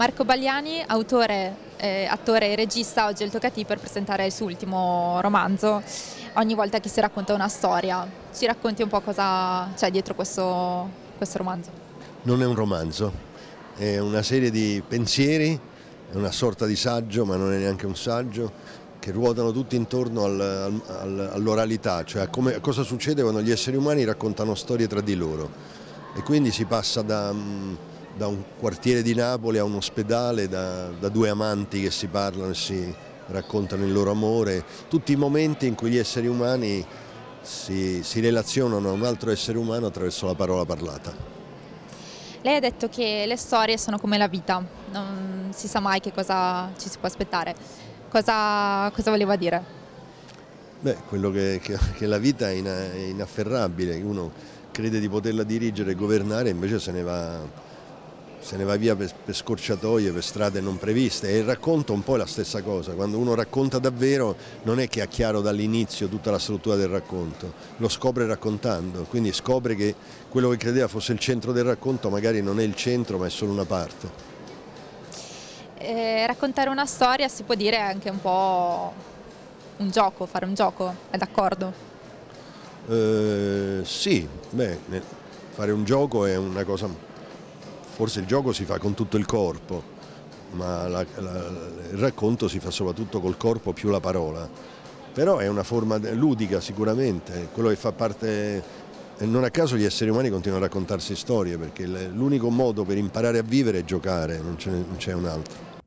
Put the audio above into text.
Marco Bagliani, autore, eh, attore e regista, oggi è il Tocati per presentare il suo ultimo romanzo. Ogni volta che si racconta una storia, ci racconti un po' cosa c'è dietro questo, questo romanzo? Non è un romanzo, è una serie di pensieri, è una sorta di saggio, ma non è neanche un saggio, che ruotano tutti intorno al, al, all'oralità, cioè a, come, a cosa succede quando gli esseri umani raccontano storie tra di loro. E quindi si passa da... Mh, mm, da un quartiere di Napoli a un ospedale, da, da due amanti che si parlano e si raccontano il loro amore, tutti i momenti in cui gli esseri umani si, si relazionano a un altro essere umano attraverso la parola parlata. Lei ha detto che le storie sono come la vita, non si sa mai che cosa ci si può aspettare. Cosa, cosa voleva dire? Beh, quello che, che, che la vita è, in, è inafferrabile, uno crede di poterla dirigere e governare, invece se ne va se ne va via per, per, scorciatoie, per strade non previste e il racconto un po' è la stessa cosa, quando uno racconta davvero non è che ha chiaro dall'inizio tutta la struttura del racconto, lo scopre raccontando, quindi scopre che quello che credeva fosse il centro del racconto magari non è il centro ma è solo una parte. Eh, raccontare una storia si può dire anche un po' un gioco, fare un gioco, è d'accordo? Eh, sì, beh, fare un gioco è una cosa Forse il gioco si fa con tutto il corpo, ma la, la, il racconto si fa soprattutto col corpo più la parola. Però è una forma ludica sicuramente, quello che fa parte... Non a caso gli esseri umani continuano a raccontarsi storie perché l'unico modo per imparare a vivere è giocare, non c'è un altro.